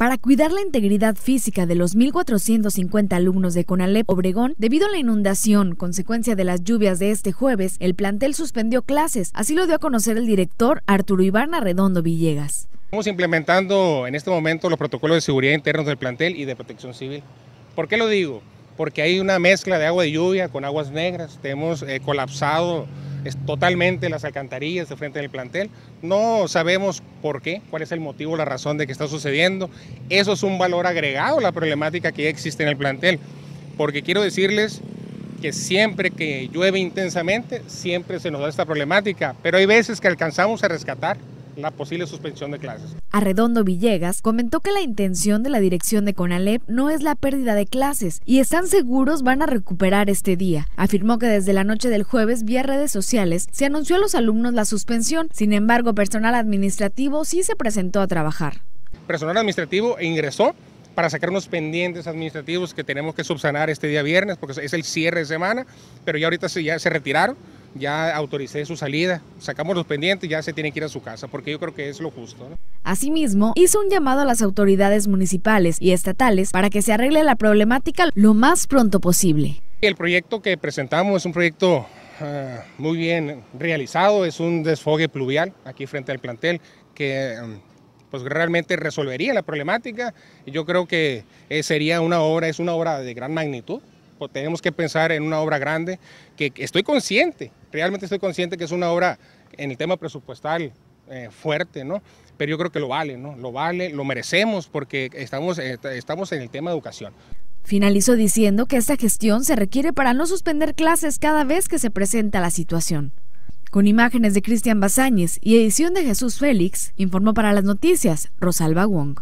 Para cuidar la integridad física de los 1.450 alumnos de Conalep Obregón, debido a la inundación consecuencia de las lluvias de este jueves, el plantel suspendió clases. Así lo dio a conocer el director Arturo Ibarna Redondo Villegas. Estamos implementando en este momento los protocolos de seguridad internos del plantel y de protección civil. ¿Por qué lo digo? Porque hay una mezcla de agua de lluvia con aguas negras. Tenemos eh, colapsado es totalmente las alcantarillas de frente del plantel. No sabemos por qué, cuál es el motivo, la razón de que está sucediendo. Eso es un valor agregado la problemática que existe en el plantel. Porque quiero decirles que siempre que llueve intensamente, siempre se nos da esta problemática. Pero hay veces que alcanzamos a rescatar la posible suspensión de clases. Arredondo Villegas comentó que la intención de la dirección de CONALEP no es la pérdida de clases y están seguros van a recuperar este día. Afirmó que desde la noche del jueves vía redes sociales se anunció a los alumnos la suspensión, sin embargo personal administrativo sí se presentó a trabajar. Personal administrativo ingresó para sacar unos pendientes administrativos que tenemos que subsanar este día viernes, porque es el cierre de semana, pero ya ahorita se, ya se retiraron ya autoricé su salida, sacamos los pendientes, ya se tienen que ir a su casa, porque yo creo que es lo justo. Asimismo, hizo un llamado a las autoridades municipales y estatales para que se arregle la problemática lo más pronto posible. El proyecto que presentamos es un proyecto ah, muy bien realizado, es un desfogue pluvial aquí frente al plantel que mm, pues realmente resolvería la problemática y yo creo que eh, sería una obra, es una obra de gran magnitud tenemos que pensar en una obra grande, que estoy consciente, realmente estoy consciente que es una obra en el tema presupuestal eh, fuerte, Pero yo creo que lo vale, ¿no? Lo vale, lo merecemos porque estamos, eh, estamos en el tema de educación. Finalizó diciendo que esta gestión se requiere para no suspender clases cada vez que se presenta la situación. Con imágenes de Cristian Bazañez y edición de Jesús Félix, informó para las noticias Rosalba Wong.